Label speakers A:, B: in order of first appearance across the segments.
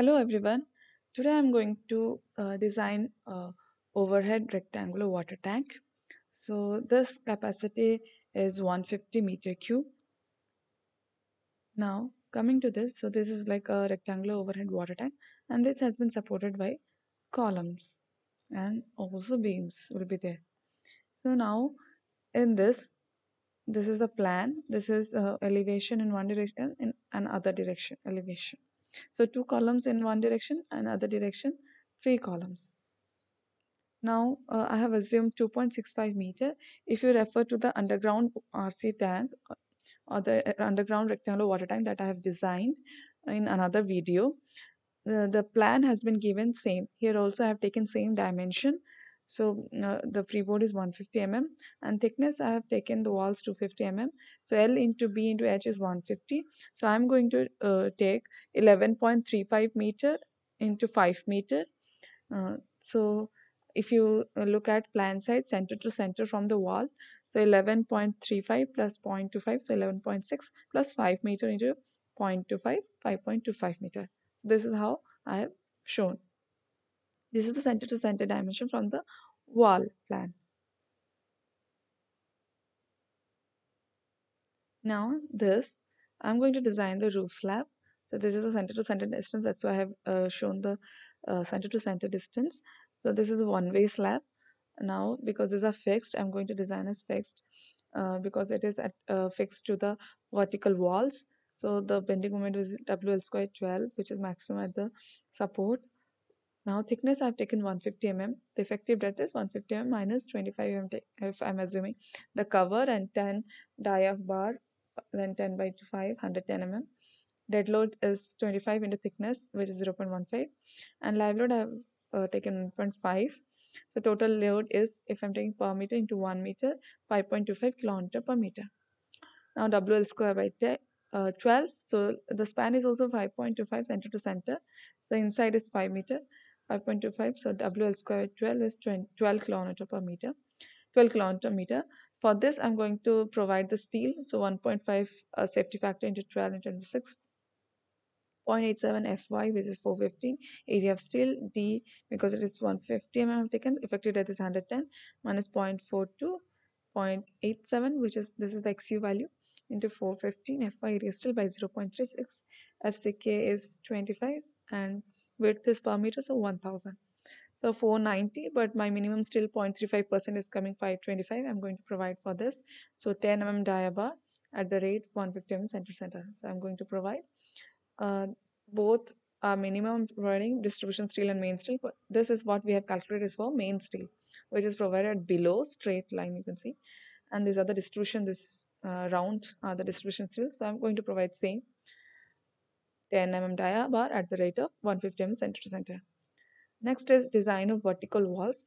A: Hello everyone. Today I'm going to uh, design a overhead rectangular water tank. So this capacity is 150 meter cube. Now coming to this, so this is like a rectangular overhead water tank and this has been supported by columns and also beams will be there. So now in this, this is the plan. This is uh, elevation in one direction and another direction elevation. So two columns in one direction and other direction, three columns. Now uh, I have assumed 2.65 meter. If you refer to the underground RC tank uh, or the uh, underground rectangular water tank that I have designed in another video, the plan has been given same. Here also I have taken same dimension so uh, the freeboard is 150 mm and thickness I have taken the walls 250 mm. So L into B into H is 150. So I'm going to uh, take 11.35 meter into 5 meter. Uh, so if you uh, look at plan side center to center from the wall so 11.35 plus 0.25 so 11.6 plus 5 meter into 0.25 5.25 meter this is how i have shown this is the center to center dimension from the wall plan. Now this, I'm going to design the roof slab. So this is the center to center distance. That's why I have uh, shown the uh, center to center distance. So this is a one way slab. Now because these are fixed, I'm going to design as fixed uh, because it is at, uh, fixed to the vertical walls. So the bending moment is WL square 12, which is maximum at the support. Now thickness I've taken 150 mm. The effective depth is 150 mm minus 25 mm if I'm assuming the cover and 10 die of bar then 10 by 5 110 mm. Dead load is 25 into thickness which is 0 0.15 and live load I've uh, taken 1.5. So total load is if I'm taking per meter into 1 meter 5.25 kilometer per meter. Now WL square by 10 uh, 12 so the span is also 5.25 center to center so inside is 5 meter 5.25 so WL square 12 is 20, 12 kilometer per meter 12 kilometer meter for this I'm going to provide the steel so 1.5 uh, safety factor into 12 into 6 0.87 fy which is 415 area of steel d because it is 150 mm I've taken effective depth is 110 minus 0.42 0.87 which is this is the xu value into 415 fy area steel by 0.36 fck is 25 and width is per meter so 1000 so 490 but my minimum still 0.35 percent is coming 525 i'm going to provide for this so 10 mm diabar at the rate 150 mm center center so i'm going to provide uh, both our minimum running distribution steel and main steel but this is what we have calculated is for main steel which is provided below straight line you can see and these are the distribution this uh, round are the distribution steel so i'm going to provide same 10 mm dia bar at the rate of 150 mm center to center. Next is design of vertical walls.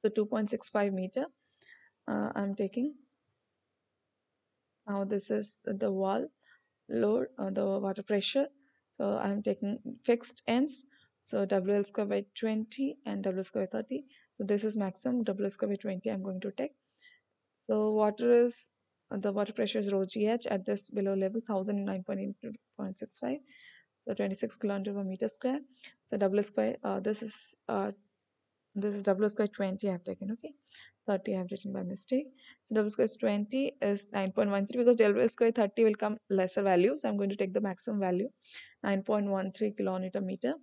A: So 2.65 meter uh, I'm taking. Now this is the wall load, uh, the water pressure. So I'm taking fixed ends. So WL square by 20 and W square by 30. So this is maximum W square by 20 I'm going to take. So water is uh, the water pressure is rho gh at this below level 1009.8.65 so 26 kilometer per meter square so double square uh, this is uh, this is double square 20 I've taken okay 30 I've written by mistake so double square is 20 is 9.13 because double square 30 will come lesser value so I'm going to take the maximum value 9.13 kilometer meter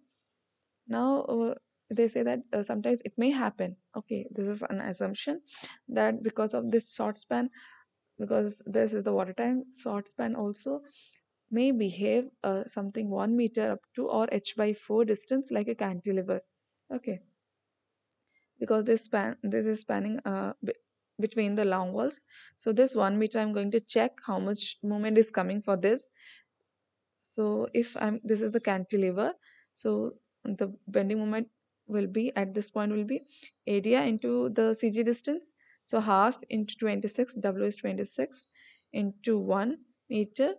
A: now uh, they say that uh, sometimes it may happen okay this is an assumption that because of this short span because this is the water time short span also may behave uh, something 1 meter up to or h by 4 distance like a cantilever okay because this span this is spanning uh, between the long walls so this 1 meter i'm going to check how much moment is coming for this so if i'm this is the cantilever so the bending moment will be at this point will be area into the cg distance so half into 26, W is 26 into 1 meter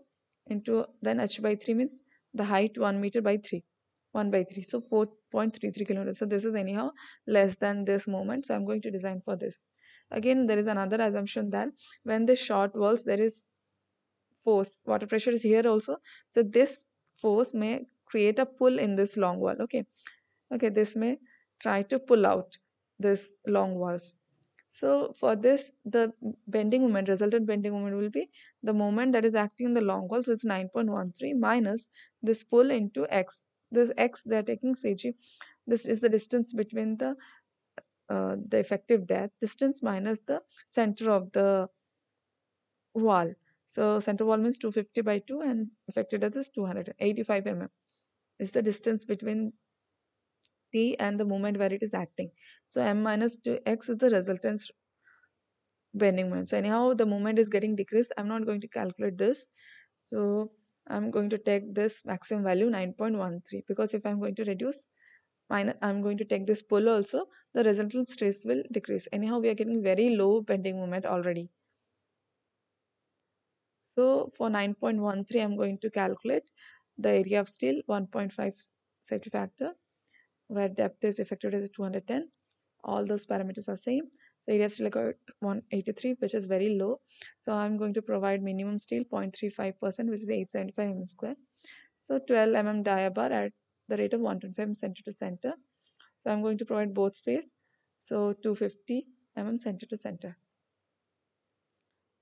A: into then H by 3 means the height 1 meter by 3. 1 by 3 so 4.33 kilometers so this is anyhow less than this moment so i'm going to design for this again there is another assumption that when the short walls there is force water pressure is here also so this force may create a pull in this long wall okay okay this may try to pull out this long walls so for this, the bending moment, resultant bending moment will be the moment that is acting in the long wall. so it's 9.13 minus this pull into x. This x they are taking cg. This is the distance between the uh, the effective depth distance minus the center of the wall. So center wall means 250 by 2 and effective depth is 285 mm. Is the distance between t and the moment where it is acting. So m minus 2x is the resultant bending moment. So anyhow, the moment is getting decreased. I'm not going to calculate this. So I'm going to take this maximum value 9.13 because if I'm going to reduce I'm going to take this pull also, the resultant stress will decrease. Anyhow, we are getting very low bending moment already. So for 9.13, I'm going to calculate the area of steel 1.5 safety factor where depth is effective is 210 all those parameters are same so area of steel I 183 which is very low so I'm going to provide minimum steel 0.35 percent which is 875 mm square so 12 mm dia bar at the rate of 125 mm center to center so I'm going to provide both face so 250 mm center to center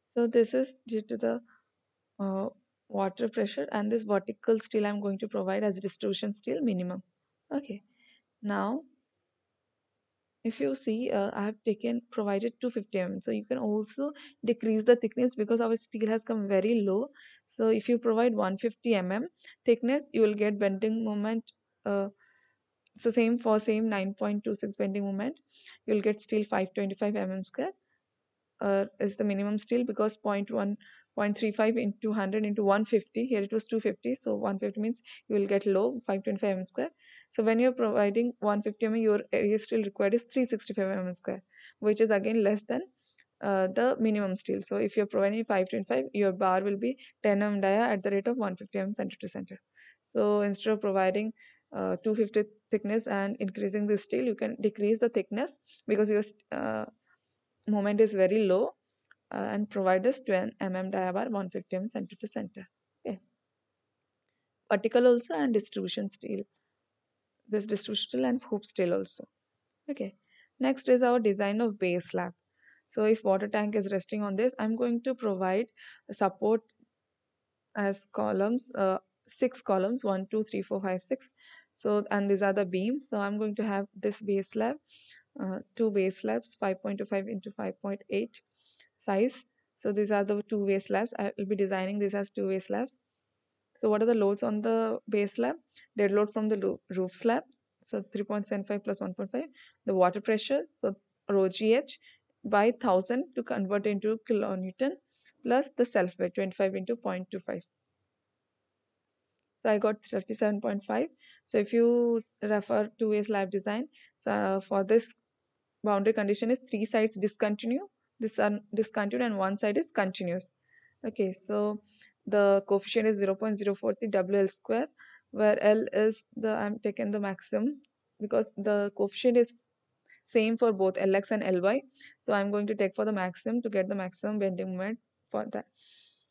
A: so this is due to the uh, water pressure and this vertical steel I'm going to provide as distribution steel minimum okay now if you see uh, I have taken provided 250 mm so you can also decrease the thickness because our steel has come very low so if you provide 150 mm thickness you will get bending moment uh, so same for same 9.26 bending moment you will get steel 525 mm square uh, is the minimum steel because 0.1 0.35 into 200 into 150 here it was 250 so 150 means you will get low 525 mm square so when you're providing 150 mm your area steel required is 365 mm square which is again less than uh, the minimum steel so if you're providing 525 your bar will be 10 mm dia at the rate of 150 mm center to center so instead of providing uh, 250 thickness and increasing the steel you can decrease the thickness because your uh, moment is very low uh, and provide this 12 mm diabar 150 mm center to center okay vertical also and distribution steel this distribution steel and hoop steel also okay next is our design of base slab so if water tank is resting on this i'm going to provide support as columns uh, six columns one two three four five six so and these are the beams so i'm going to have this base slab uh, two base slabs 5.25 into 5.8 size so these are the two way slabs i'll be designing this as two way slabs so what are the loads on the base slab dead load from the roof slab so 3.75 plus 1.5 the water pressure so rho gh by 1000 to convert into kilonewton plus the self weight 25 into 0.25 so i got 37.5 so if you refer to a slab design so uh, for this boundary condition is three sides discontinue this are discontinued and one side is continuous okay so the coefficient is 0.043 wl square where l is the i'm taking the maximum because the coefficient is same for both lx and ly so i'm going to take for the maximum to get the maximum bending moment for that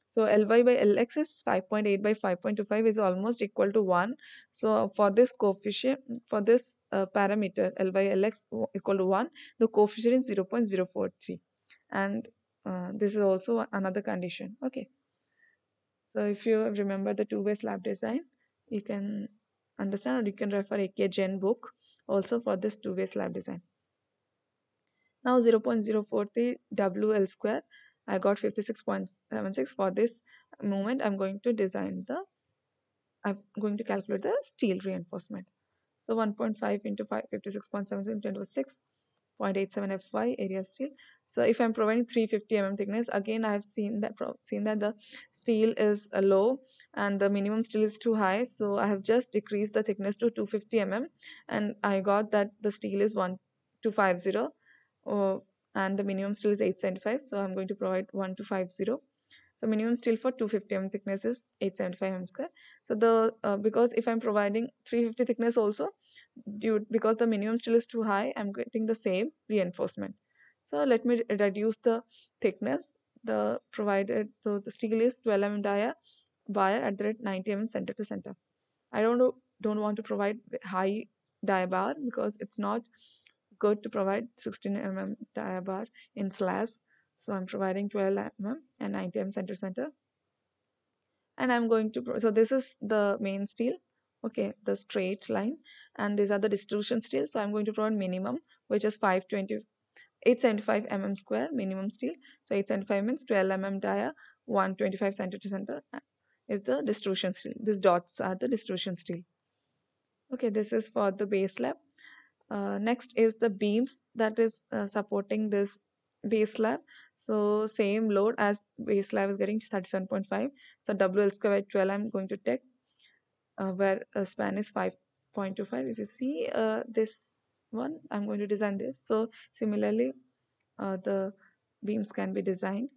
A: so ly by lx is 5.8 by 5.25 is almost equal to 1 so for this coefficient for this uh, parameter Ly by lx equal to 1 the coefficient is 0.043 and uh, this is also another condition okay so if you remember the two-way slab design you can understand or you can refer AK Gen book also for this two-way slab design now 0.043 WL square I got 56.76 for this moment I'm going to design the I'm going to calculate the steel reinforcement so 1.5 into 56.76 into 6 0.87 fy area of steel so if i'm providing 350 mm thickness again i have seen that seen that the steel is uh, low and the minimum steel is too high so i have just decreased the thickness to 250 mm and i got that the steel is 1250 uh, and the minimum steel is 875 so i'm going to provide 1250 so minimum steel for 250 mm thickness is 875 mm square. So the uh, because if I'm providing 350 thickness also, due because the minimum steel is too high, I'm getting the same reinforcement. So let me reduce the thickness. The provided so the steel is 12 mm dia wire at the rate 90 mm center to center. I don't don't want to provide high dia bar because it's not good to provide 16 mm dia bar in slabs so I'm providing 12 mm and 90 mm center center. And I'm going to, so this is the main steel, okay, the straight line. And these are the distribution steel. So I'm going to provide minimum, which is 520, 875 mm square minimum steel. So 875 means 12 mm dia, 125 center to center uh, is the distribution steel. These dots are the distribution steel. Okay, this is for the base slab. Uh, next is the beams that is uh, supporting this base slab so same load as base slab is getting 37.5 so wl square by 12 i'm going to take uh, where uh, span is 5.25 if you see uh, this one i'm going to design this so similarly uh, the beams can be designed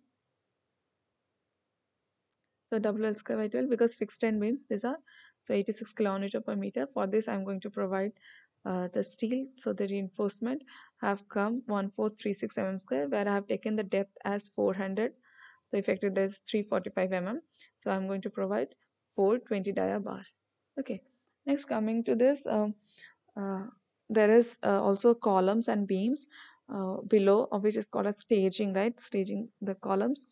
A: so wl square by 12 because fixed end beams these are so 86 kilometer per meter for this i'm going to provide uh, the steel so the reinforcement have come 1436 mm square where I have taken the depth as 400 so effective there is 345 mm so I'm going to provide 420 dia bars okay next coming to this um, uh, there is uh, also columns and beams uh, below uh, which is called as staging right staging the columns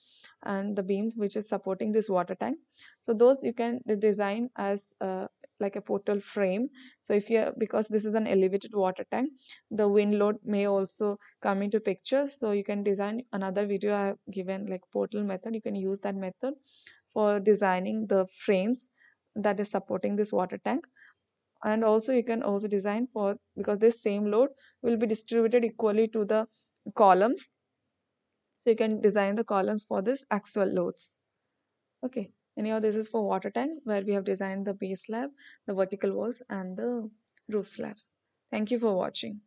A: and the beams which is supporting this water tank so those you can design as uh, like a portal frame so if you because this is an elevated water tank the wind load may also come into picture so you can design another video i have given like portal method you can use that method for designing the frames that is supporting this water tank and also you can also design for because this same load will be distributed equally to the columns so you can design the columns for this axial loads okay Anyhow, this is for water tank where we have designed the base slab, the vertical walls and the roof slabs. Thank you for watching.